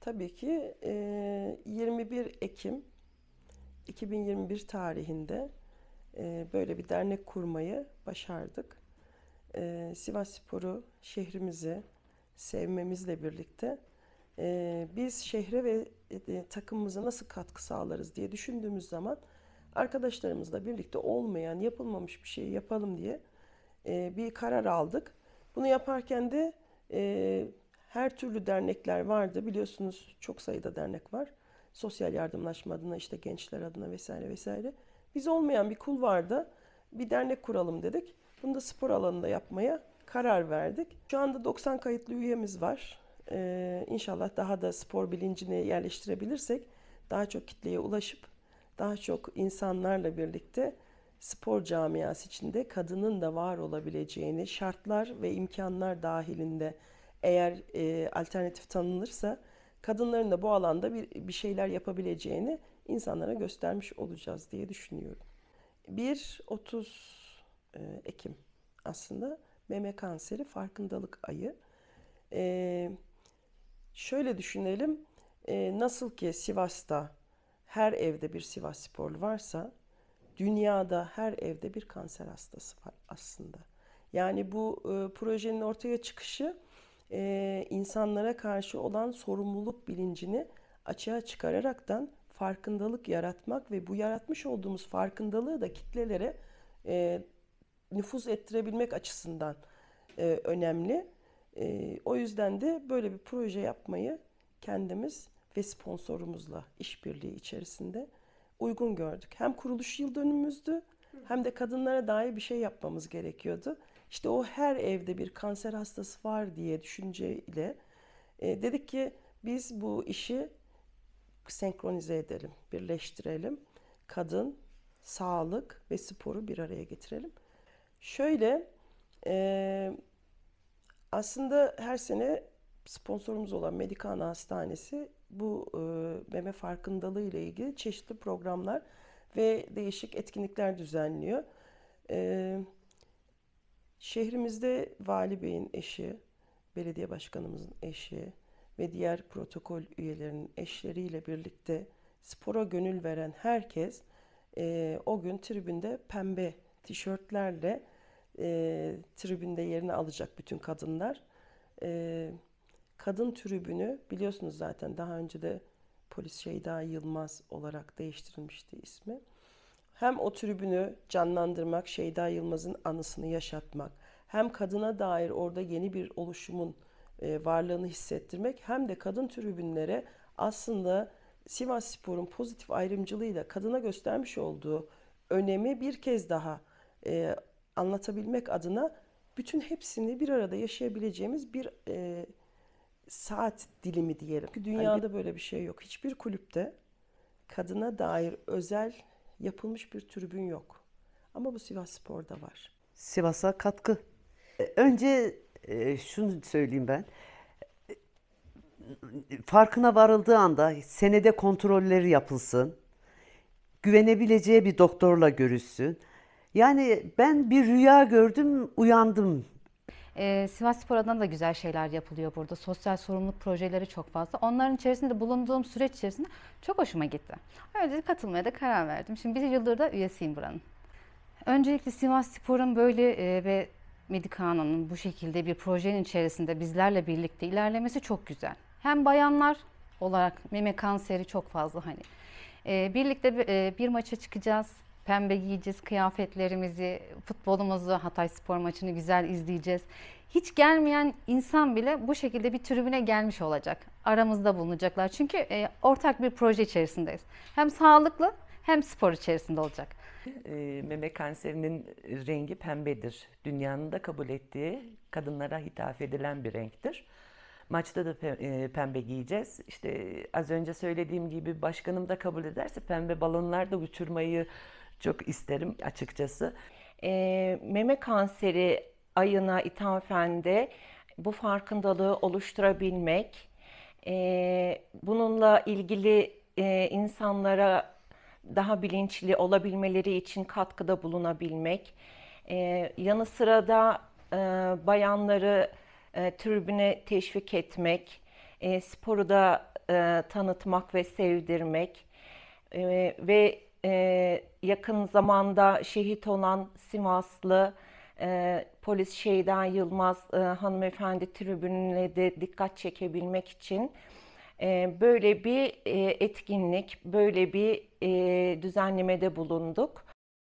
Tabii ki e, 21 Ekim 2021 tarihinde e, böyle bir dernek kurmayı başardık. E, Sivas Spor'u, şehrimizi sevmemizle birlikte e, biz şehre ve e, takımımıza nasıl katkı sağlarız diye düşündüğümüz zaman arkadaşlarımızla birlikte olmayan, yapılmamış bir şeyi yapalım diye e, bir karar aldık. Bunu yaparken de e, her türlü dernekler vardı. Biliyorsunuz çok sayıda dernek var. Sosyal yardımlaşma adına, işte gençler adına vesaire vesaire. Biz olmayan bir kul vardı. Bir dernek kuralım dedik. Bunu da spor alanında yapmaya karar verdik. Şu anda 90 kayıtlı üyemiz var. Ee, inşallah daha da spor bilincini yerleştirebilirsek daha çok kitleye ulaşıp daha çok insanlarla birlikte spor camiası içinde kadının da var olabileceğini şartlar ve imkanlar dahilinde eğer e, alternatif tanınırsa kadınların da bu alanda bir, bir şeyler yapabileceğini insanlara göstermiş olacağız diye düşünüyorum. 1-30 e, Ekim aslında meme kanseri farkındalık ayı. E, şöyle düşünelim, e, nasıl ki Sivas'ta her evde bir Sivas sporlu varsa dünyada her evde bir kanser hastası var aslında. Yani bu e, projenin ortaya çıkışı e, insanlara karşı olan sorumluluk bilincini açığa çıkararaktan farkındalık yaratmak ve bu yaratmış olduğumuz farkındalığı da kitlelere e, nüfuz ettirebilmek açısından e, önemli. E, o yüzden de böyle bir proje yapmayı kendimiz ve sponsorumuzla işbirliği içerisinde uygun gördük. Hem kuruluş yıl dönümümüzdü hem de kadınlara dair bir şey yapmamız gerekiyordu. İşte o her evde bir kanser hastası var diye düşünceyle e, dedik ki biz bu işi senkronize edelim, birleştirelim. Kadın, sağlık ve sporu bir araya getirelim. Şöyle e, aslında her sene sponsorumuz olan Medikana Hastanesi bu e, meme farkındalığı ile ilgili çeşitli programlar ve değişik etkinlikler düzenliyor. Evet Şehrimizde Vali Bey'in eşi, belediye başkanımızın eşi ve diğer protokol üyelerinin eşleriyle birlikte spora gönül veren herkes e, o gün tribünde pembe tişörtlerle e, tribünde yerini alacak bütün kadınlar. E, kadın tribünü biliyorsunuz zaten daha önce de polis Şeyda Yılmaz olarak değiştirilmişti ismi. Hem o tribünü canlandırmak, Şeyda Yılmaz'ın anısını yaşatmak, hem kadına dair orada yeni bir oluşumun e, varlığını hissettirmek hem de kadın tribünlere aslında Sivas Spor'un pozitif ayrımcılığıyla kadına göstermiş olduğu önemi bir kez daha e, anlatabilmek adına bütün hepsini bir arada yaşayabileceğimiz bir e, saat dilimi diyelim. Çünkü dünyada böyle bir şey yok. Hiçbir kulüpte kadına dair özel yapılmış bir tribün yok. Ama bu Sivas Spor'da var. Sivas'a katkı. E, önce e, şunu söyleyeyim ben. E, farkına varıldığı anda senede kontrolleri yapılsın. Güvenebileceği bir doktorla görüşsün. Yani ben bir rüya gördüm, uyandım e, Sivas Spor da güzel şeyler yapılıyor burada. Sosyal sorumluluk projeleri çok fazla. Onların içerisinde bulunduğum süreç içerisinde çok hoşuma gitti. Öyle katılmaya da karar verdim. Şimdi bir yıldır da üyesiyim buranın. Öncelikle Sivas Spor'un böyle e, ve Medikana'nın bu şekilde bir projenin içerisinde bizlerle birlikte ilerlemesi çok güzel. Hem bayanlar olarak meme kanseri çok fazla hani. E, birlikte bir, e, bir maça çıkacağız. Pembe giyeceğiz kıyafetlerimizi, futbolumuzu, Hatay Spor maçını güzel izleyeceğiz. Hiç gelmeyen insan bile bu şekilde bir tribüne gelmiş olacak. Aramızda bulunacaklar. Çünkü e, ortak bir proje içerisindeyiz. Hem sağlıklı hem spor içerisinde olacak. E, meme kanserinin rengi pembedir. Dünyanın da kabul ettiği kadınlara hitap edilen bir renktir. Maçta da e, pembe giyeceğiz. İşte az önce söylediğim gibi başkanım da kabul ederse pembe balonlar da uçurmayı çok isterim açıkçası. E, meme kanseri ayına ithamfende bu farkındalığı oluşturabilmek, e, bununla ilgili e, insanlara daha bilinçli olabilmeleri için katkıda bulunabilmek, e, yanı sıra da e, bayanları e, tribüne teşvik etmek, e, sporu da e, tanıtmak ve sevdirmek e, ve e, yakın zamanda şehit olan Sivaslı e, polis Şeyda Yılmaz e, hanımefendi tribününe de dikkat çekebilmek için e, böyle bir e, etkinlik, böyle bir e, düzenlemede bulunduk.